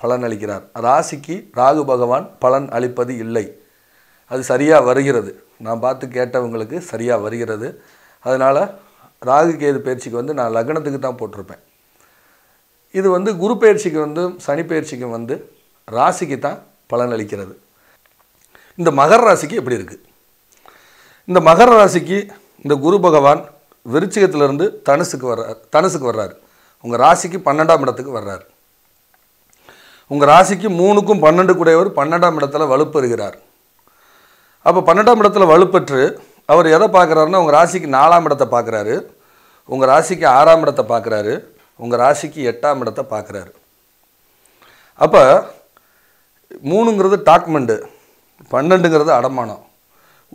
பலன் அளிக்கிறார் ராசிக்கு ராகு பகவான் பலன் அளிப்பது இல்லை அது சரியாக வருகிறது நான் பார்த்து கேட்டவங்களுக்கு சரியாக வருகிறது அதனால் ராகு கேது பயிற்சிக்கு வந்து நான் லக்னத்துக்கு தான் போட்டிருப்பேன் இது வந்து குரு பயிற்சிக்கு வந்து சனி பயிற்சிக்கு வந்து ராசிக்கு தான் பலன் அளிக்கிறது இந்த மகர ராசிக்கு எப்படி இருக்குது இந்த மகர ராசிக்கு இந்த குரு பகவான் விருச்சிகத்திலிருந்து தனுசுக்கு வர்றார் தனுசுக்கு வர்றார் உங்கள் ராசிக்கு பன்னெண்டாம் இடத்துக்கு வர்றார் உங்கள் ராசிக்கு மூணுக்கும் பன்னெண்டு கூடையவர் பன்னெண்டாம் இடத்துல வலுப்பெறுகிறார் அப்போ பன்னெண்டாம் இடத்துல வலுப்பெற்று அவர் எதை பார்க்குறாருன்னா உங்கள் ராசிக்கு நாலாம் இடத்தை பார்க்குறாரு உங்கள் ராசிக்கு ஆறாம் இடத்தை பார்க்குறாரு உங்கள் ராசிக்கு எட்டாம் இடத்தை பார்க்குறாரு அப்போ மூணுங்கிறது டாக்குமெண்ட்டு பன்னெண்டுங்கிறது அடமானம்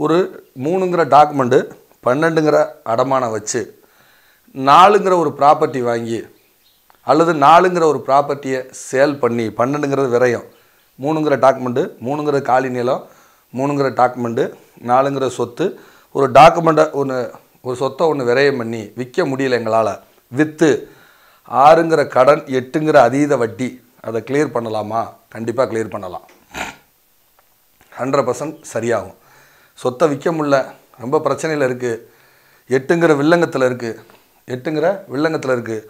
ஒரு மூணுங்கிற டாக்குமெண்ட்டு பன்னெண்டுங்கிற அடமானம் வச்சு நாலுங்கிற ஒரு ப்ராப்பர்ட்டி வாங்கி அல்லது நாலுங்கிற ஒரு ப்ராப்பர்ட்டியை சேல் பண்ணி பன்னெண்டுங்கிறது விரயம் மூணுங்கிற டாக்குமெண்ட்டு மூணுங்கிற காலி நிலம் மூணுங்கிற டாக்குமெண்ட்டு நாலுங்கிற சொத்து ஒரு டாக்குமெண்ட்டை ஒன்று ஒரு சொத்தை ஒன்று விரயம் பண்ணி விற்க முடியல எங்களால் விற்று ஆறுங்கிற கடன் எட்டுங்கிற அதீத வட்டி அதை கிளியர் பண்ணலாமா கண்டிப்பாக கிளியர் பண்ணலாம் ஹண்ட்ரட் பர்சன்ட் சரியாகும் சொத்தை விற்க முடில ரொம்ப பிரச்சனையில் இருக்குது எட்டுங்கிற வில்லங்கத்தில் இருக்குது எட்டுங்கிற வில்லங்கத்தில் இருக்குது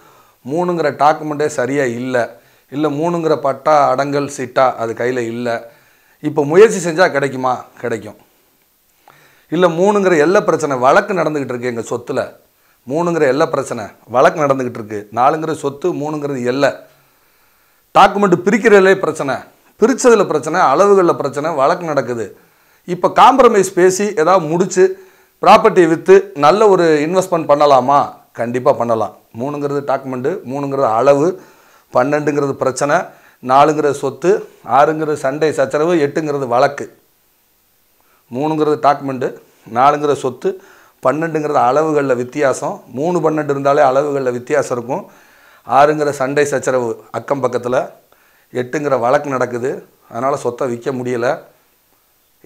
மூணுங்கிற டாக்குமெண்ட்டே சரியாக இல்லை இல்லை மூணுங்கிற பட்டா அடங்கல் சீட்டா அது கையில் இல்லை இப்போ முயற்சி செஞ்சால் கிடைக்குமா கிடைக்கும் இல்லை மூணுங்கிற எல்லா பிரச்சனை வழக்கு நடந்துக்கிட்டு இருக்குது எங்கள் சொத்தில் மூணுங்கிற எல்லா பிரச்சனை வழக்கு நடந்துக்கிட்டு இருக்குது நாலுங்கிற சொத்து மூணுங்கிறது எல்லை டாக்குமெண்ட்டு பிரிக்கிறதுலே பிரச்சனை பிரித்ததில் பிரச்சனை அளவுகளில் பிரச்சனை வழக்கு நடக்குது இப்போ காம்ப்ரமைஸ் பேசி ஏதாவது முடித்து ப்ராப்பர்ட்டியை விற்று நல்ல ஒரு இன்வெஸ்ட்மெண்ட் பண்ணலாமா கண்டிப்பாக பண்ணலாம் மூணுங்கிறது டாக்குமெண்ட்டு மூணுங்கிறது அளவு பன்னெண்டுங்கிறது பிரச்சனை நாலுங்கிறது சொத்து ஆறுங்கிறது சண்டை சச்சரவு எட்டுங்கிறது வழக்கு மூணுங்கிறது டாக்குமெண்ட்டு நாலுங்கிற சொத்து பன்னெண்டுங்கிறது அளவுகளில் வித்தியாசம் மூணு பன்னெண்டு இருந்தாலே அளவுகளில் வித்தியாசம் இருக்கும் ஆறுங்கிற சண்டை சச்சரவு அக்கம் பக்கத்தில் எட்டுங்கிற வழக்கு நடக்குது அதனால் சொத்தை விற்க முடியலை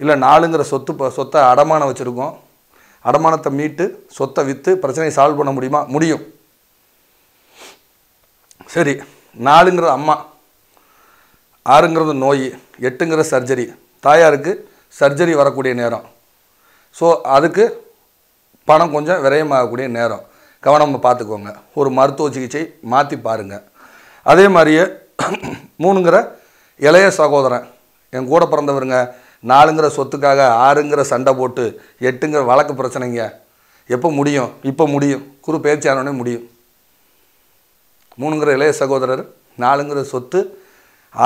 இல்லை நாலுங்கிற சொத்து சொத்தை அடமானம் வச்சுருக்கோம் அடமானத்தை மீட்டு சொத்தை விற்று பிரச்சனையை சால்வ் பண்ண முடியுமா முடியும் சரி நாலுங்கிற அம்மா ஆறுங்கிறது நோய் எட்டுங்கிற சர்ஜரி தாயாருக்கு சர்ஜரி வரக்கூடிய நேரம் ஸோ அதுக்கு பணம் கொஞ்சம் விரயமாகக்கூடிய நேரம் கவனமாக பார்த்துக்கோங்க ஒரு மருத்துவ சிகிச்சை மாற்றி பாருங்கள் அதே மாதிரியே மூணுங்கிற இளைய சகோதரன் என் கூட பிறந்தவருங்க நாலுங்கிற சொத்துக்காக ஆறுங்கிற சண்டை போட்டு எட்டுங்கிற வழக்கு பிரச்சனைங்க எப்போ முடியும் இப்போ முடியும் குரு பேச்சானோடனே முடியும் மூணுங்கிற இளைய சகோதரர் நாலுங்கிற சொத்து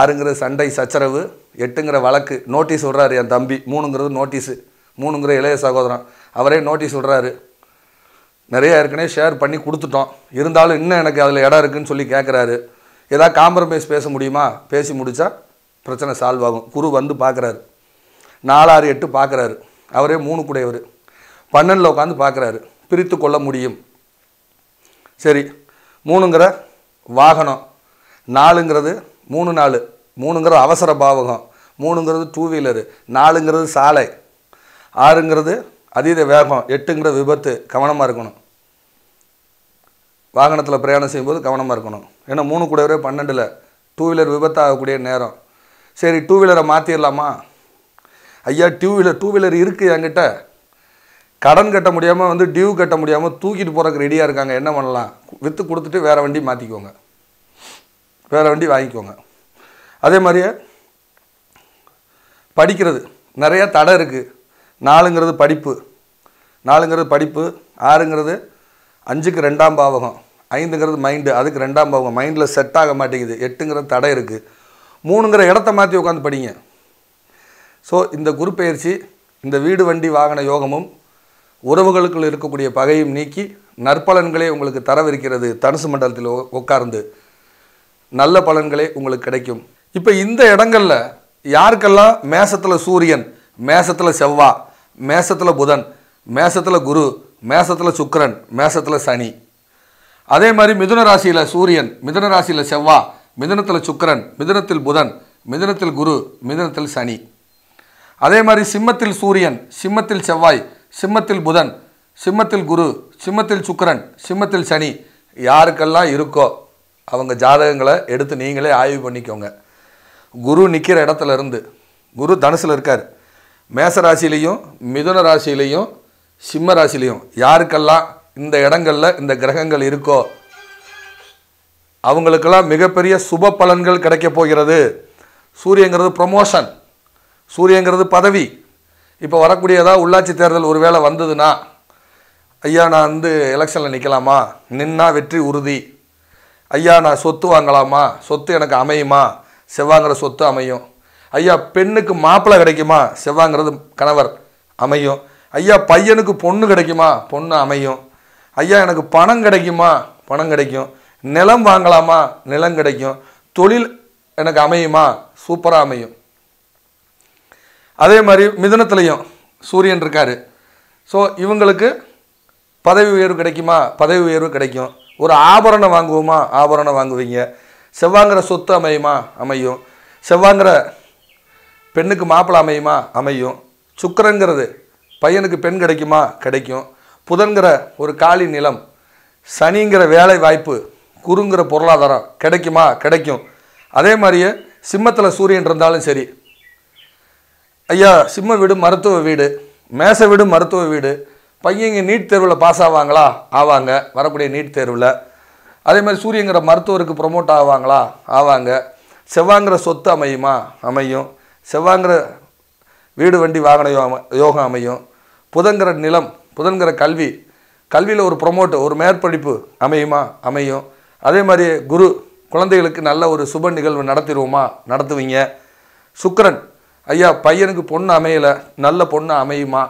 ஆறுங்கிற சண்டை சச்சரவு எட்டுங்கிற வழக்கு நோட்டீஸ் விட்றாரு என் தம்பி மூணுங்கிறது நோட்டீஸு மூணுங்கிற இளைய சகோதரன் அவரே நோட்டீஸ் விட்றாரு நிறையா ஏற்கனவே ஷேர் பண்ணி கொடுத்துட்டோம் இருந்தாலும் இன்னும் எனக்கு அதில் இடம் இருக்குதுன்னு சொல்லி கேட்குறாரு ஏதாவது காம்ப்ரமைஸ் பேச முடியுமா பேசி முடித்தா பிரச்சனை சால்வ் ஆகும் குரு வந்து பார்க்குறாரு நாலாறு எட்டு பார்க்குறாரு அவரே மூணு கூடையவர் பன்னெண்டில் உட்காந்து பார்க்குறாரு பிரித்து கொள்ள முடியும் சரி மூணுங்கிற வாகனம் நாலுங்கிறது மூணு நாலு மூணுங்கிற அவசர பாவகம் மூணுங்கிறது டூ வீலரு நாலுங்கிறது சாலை ஆறுங்கிறது அதீத வேகம் எட்டுங்கிற விபத்து கவனமாக இருக்கணும் வாகனத்தில் பிரயாணம் செய்யும்போது கவனமாக இருக்கணும் ஏன்னா மூணு கூடவே பன்னெண்டில் டூ வீலர் விபத்தாகக்கூடிய நேரம் சரி டூ வீலரை மாற்றிடலாமா ஐயா டியூ வீலர் டூ வீலர் இருக்குது என்கிட்ட கடன் கட்ட முடியாமல் வந்து டியூ கட்ட முடியாமல் தூக்கிட்டு போகிறதுக்கு ரெடியாக இருக்காங்க என்ன பண்ணலாம் விற்று கொடுத்துட்டு வேறு வண்டி மாற்றிக்கோங்க வேறு வண்டி வாங்கிக்கோங்க அதே மாதிரியே படிக்கிறது நிறையா தடை இருக்குது நாலுங்கிறது படிப்பு நாலுங்கிறது படிப்பு ஆறுங்கிறது அஞ்சுக்கு ரெண்டாம் பாவகம் ஐந்துங்கிறது மைண்டு அதுக்கு ரெண்டாம் பாவகம் மைண்டில் செட் ஆக மாட்டேங்குது எட்டுங்கிறது தடை இருக்குது மூணுங்கிற இடத்த மாற்றி உட்காந்து படிங்க ஸோ இந்த குரு பயிற்சி இந்த வீடு வண்டி வாகன யோகமும் உறவுகளுக்குள் இருக்கக்கூடிய பகையும் நீக்கி நற்பலன்களே உங்களுக்கு தரவிருக்கிறது தனுசு மண்டலத்தில் உட்கார்ந்து நல்ல பலன்களே உங்களுக்கு கிடைக்கும் இப்போ இந்த இடங்களில் யாருக்கெல்லாம் மேசத்தில் சூரியன் மேசத்தில் செவ்வா மேசத்தில் புதன் மேசத்தில் குரு மேசத்தில் சுக்கரன் மேசத்தில் சனி அதே மாதிரி மிதுன ராசியில் சூரியன் மிதுன ராசியில் செவ்வா மிதுனத்தில் சுக்கரன் மிதுனத்தில் புதன் மிதுனத்தில் குரு மிதனத்தில் சனி அதே மாதிரி சிம்மத்தில் சூரியன் சிம்மத்தில் செவ்வாய் சிம்மத்தில் புதன் சிம்மத்தில் குரு சிம்மத்தில் சுக்கரன் சிம்மத்தில் சனி யாருக்கெல்லாம் இருக்கோ அவங்க ஜாதகங்களை எடுத்து நீங்களே ஆய்வு பண்ணிக்கோங்க குரு நிற்கிற இடத்துல இருந்து குரு தனுசில் இருக்கார் மேச ராசிலையும் மிதுன ராசிலையும் சிம்ம ராசிலையும் யாருக்கெல்லாம் இந்த இடங்களில் இந்த கிரகங்கள் இருக்கோ அவங்களுக்கெல்லாம் மிகப்பெரிய சுப பலன்கள் கிடைக்க போகிறது சூரியங்கிறது ப்ரொமோஷன் சூரியங்கிறது பதவி இப்போ வரக்கூடியதாக உள்ளாட்சி தேர்தல் ஒரு வந்ததுன்னா ஐயா நான் வந்து எலெக்ஷனில் நிற்கலாமா நின்னா வெற்றி உறுதி ஐயா நான் சொத்து வாங்கலாமா சொத்து எனக்கு அமையுமா செவ்வாங்கிற சொத்து அமையும் ஐயா பெண்ணுக்கு மாப்பிள்ளை கிடைக்குமா செவ்வாங்கிறது கணவர் அமையும் ஐயா பையனுக்கு பொண்ணு கிடைக்குமா பொண்ணு அமையும் ஐயா எனக்கு பணம் கிடைக்குமா பணம் கிடைக்கும் நிலம் வாங்கலாமா நிலம் கிடைக்கும் தொழில் எனக்கு அமையுமா சூப்பராக அமையும் அதே மாதிரி மிதனத்துலேயும் சூரியன் இருக்கார் ஸோ இவங்களுக்கு பதவி உயர்வு கிடைக்குமா பதவி உயர்வு கிடைக்கும் ஒரு ஆபரணம் வாங்குவோமா ஆபரணம் வாங்குவீங்க செவ்வாங்கிற சொத்து அமையுமா அமையும் செவ்வாங்கிற பெண்ணுக்கு மாப்பிள்ளை அமையுமா அமையும் சுக்கரங்கிறது பையனுக்கு பெண் கிடைக்குமா கிடைக்கும் புதன்கிற ஒரு காலி நிலம் சனிங்கிற வேலை வாய்ப்பு குறுங்கிற பொருளாதாரம் கிடைக்குமா கிடைக்கும் அதே மாதிரியே சிம்மத்தில் சூரியன் இருந்தாலும் சரி ஐயா சிம்ம வீடு மருத்துவ வீடு மேச வீடு மருத்துவ வீடு பையங்க நீட் தேர்வில் பாஸ் ஆவாங்களா ஆவாங்க வரக்கூடிய நீட் தேர்வில் அதே மாதிரி சூரியங்கிற மருத்துவருக்கு ப்ரொமோட் ஆவாங்களா ஆவாங்க செவ்வாங்கிற சொத்து அமையுமா அமையும் செவ்வாங்கிற வீடு வண்டி வாகன யோகம் யோகம் அமையும் புதன்கிற நிலம் புதன்கிற கல்வி கல்வியில் ஒரு ப்ரொமோட் ஒரு மேற்படிப்பு அமையுமா அமையும் அதே மாதிரி குரு குழந்தைகளுக்கு நல்ல ஒரு சுப நிகழ்வு நடத்திடுவோமா நடத்துவீங்க சுக்கரன் ஐயா பையனுக்கு பொண்ணு அமையலை நல்ல பொண்ணு அமையுமா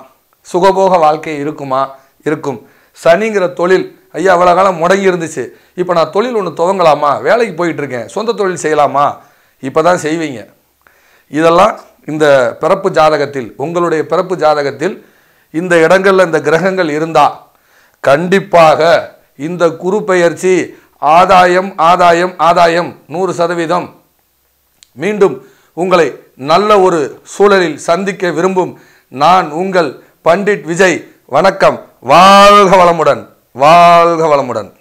சுகபோக வாழ்க்கை இருக்குமா இருக்கும் சனிங்கிற தொழில் ஐயா அவ்வளோ காலம் முடங்கி இருந்துச்சு இப்போ நான் தொழில் ஒன்று துவங்கலாமா வேலைக்கு போயிட்டுருக்கேன் சொந்த தொழில் செய்யலாமா இப்போ தான் செய்வீங்க இதெல்லாம் இந்த பிறப்பு ஜாதகத்தில் உங்களுடைய பிறப்பு ஜாதகத்தில் இந்த இடங்களில் இந்த கிரகங்கள் இருந்தால் கண்டிப்பாக இந்த குரு பயிற்சி ஆதாயம் ஆதாயம் ஆதாயம் நூறு சதவீதம் மீண்டும் உங்களை நல்ல ஒரு சூழலில் சந்திக்க விரும்பும் நான் உங்கள் பண்டிட் விஜய் வணக்கம் வாழ்க வளமுடன் வாழ்க வளமுடன்